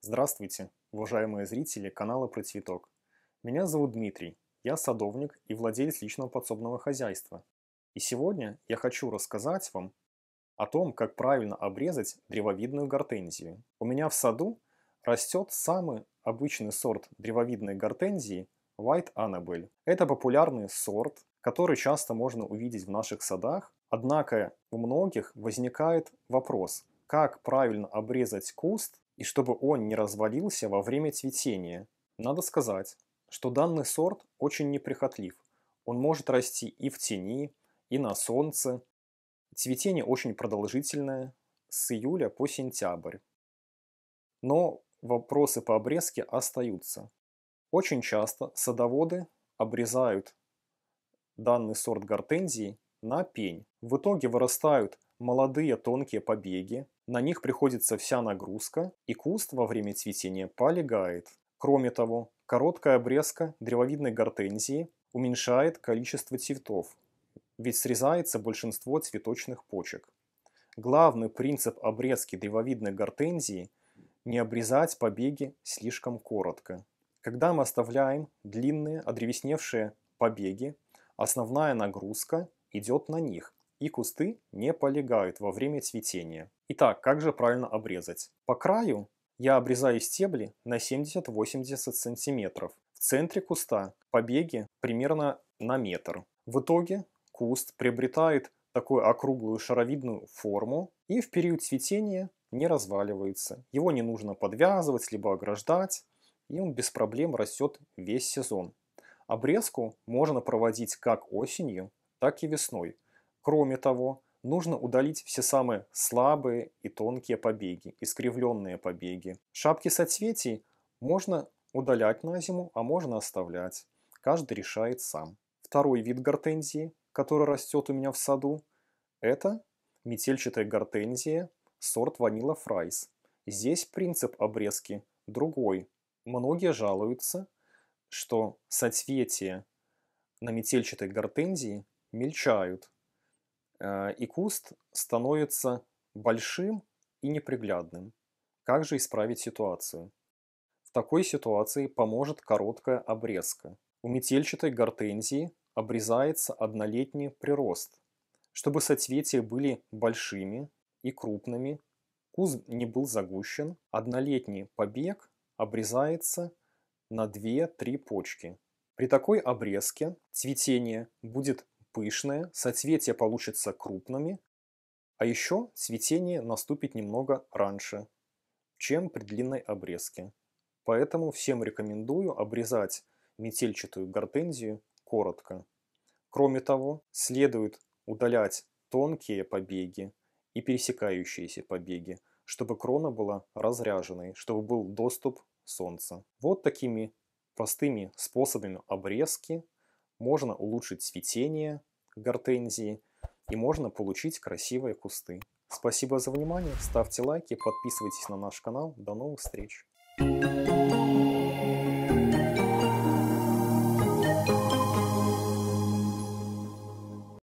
Здравствуйте, уважаемые зрители канала «Про цветок». Меня зовут Дмитрий, я садовник и владелец личного подсобного хозяйства. И сегодня я хочу рассказать вам о том, как правильно обрезать древовидную гортензию. У меня в саду растет самый обычный сорт древовидной гортензии White Annabelle. Это популярный сорт, который часто можно увидеть в наших садах. Однако у многих возникает вопрос, как правильно обрезать куст, и чтобы он не развалился во время цветения. Надо сказать, что данный сорт очень неприхотлив. Он может расти и в тени, и на солнце. Цветение очень продолжительное, с июля по сентябрь. Но вопросы по обрезке остаются. Очень часто садоводы обрезают данный сорт гортензии на пень. В итоге вырастают молодые тонкие побеги, на них приходится вся нагрузка, и куст во время цветения полегает. Кроме того, короткая обрезка древовидной гортензии уменьшает количество цветов, ведь срезается большинство цветочных почек. Главный принцип обрезки древовидной гортензии – не обрезать побеги слишком коротко. Когда мы оставляем длинные, одревесневшие побеги, основная нагрузка идет на них, и кусты не полегают во время цветения. Итак, как же правильно обрезать? По краю я обрезаю стебли на 70-80 см. В центре куста побеги примерно на метр. В итоге куст приобретает такую округлую шаровидную форму и в период цветения не разваливается. Его не нужно подвязывать, либо ограждать, и он без проблем растет весь сезон. Обрезку можно проводить как осенью, так и весной – Кроме того, нужно удалить все самые слабые и тонкие побеги, искривленные побеги. Шапки соцветий можно удалять на зиму, а можно оставлять. Каждый решает сам. Второй вид гортензии, который растет у меня в саду, это метельчатая гортензия, сорт ванила фрайс. Здесь принцип обрезки другой. Многие жалуются, что соцветия на метельчатой гортензии мельчают, Э, и куст становится большим и неприглядным. Как же исправить ситуацию? В такой ситуации поможет короткая обрезка. У метельчатой гортензии обрезается однолетний прирост. Чтобы соцветия были большими и крупными, куст не был загущен, однолетний побег обрезается на 2-3 почки. При такой обрезке цветение будет пышные, соцветия получатся крупными, а еще цветение наступит немного раньше, чем при длинной обрезке. Поэтому всем рекомендую обрезать метельчатую гортензию коротко. Кроме того, следует удалять тонкие побеги и пересекающиеся побеги, чтобы крона была разряженной, чтобы был доступ солнца. Вот такими простыми способами обрезки можно улучшить цветение, гортензии, и можно получить красивые кусты. Спасибо за внимание, ставьте лайки, подписывайтесь на наш канал. До новых встреч! Thank you.